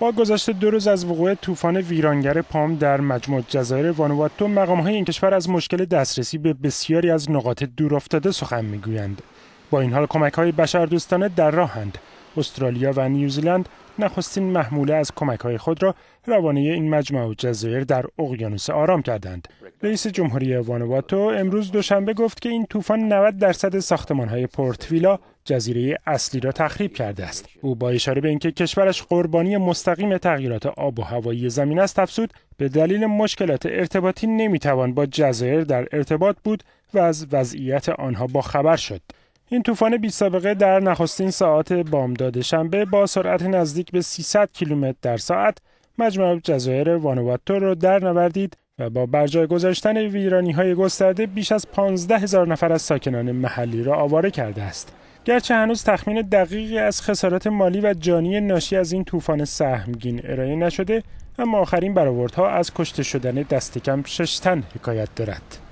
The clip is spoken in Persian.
با گذشت دو روز از وقوع طوفان ویرانگر پام در مجموع جزایر وانواتو مقام های این کشور از مشکل دسترسی به بسیاری از نقاط دورافتاده سخن میگویند با این حال کمک های دوستانه در راهند استرالیا و نیوزیلند نخستین محموله از کمکهای خود را روانه این مجمع و جزایر در اقیانوس آرام کردند. رئیس جمهوری وانواتو امروز دوشنبه گفت که این طوفان 90 درصد ساختمان های پورت جزیره اصلی را تخریب کرده است. او با اشاره به اینکه کشورش قربانی مستقیم تغییرات آب و هوایی زمین است افزود به دلیل مشکلات ارتباطی نمیتوان با جزایر در ارتباط بود و از وضعیت آنها با خبر شد. این طوفان بی سابقه در نخستین ساعت بامداد شنبه با سرعت نزدیک به 300 کیلومتر در ساعت مجموع جزایر وانواتو را در نوردید و با برجای گذاشتن ویرانی های گسترده بیش از 15 هزار نفر از ساکنان محلی را آواره کرده است. گرچه هنوز تخمین دقیقی از خسارات مالی و جانی ناشی از این طوفان سهمگین ارائه نشده اما آخرین برآوردها از کشته شدن دست کم شش تن حکایت دارد.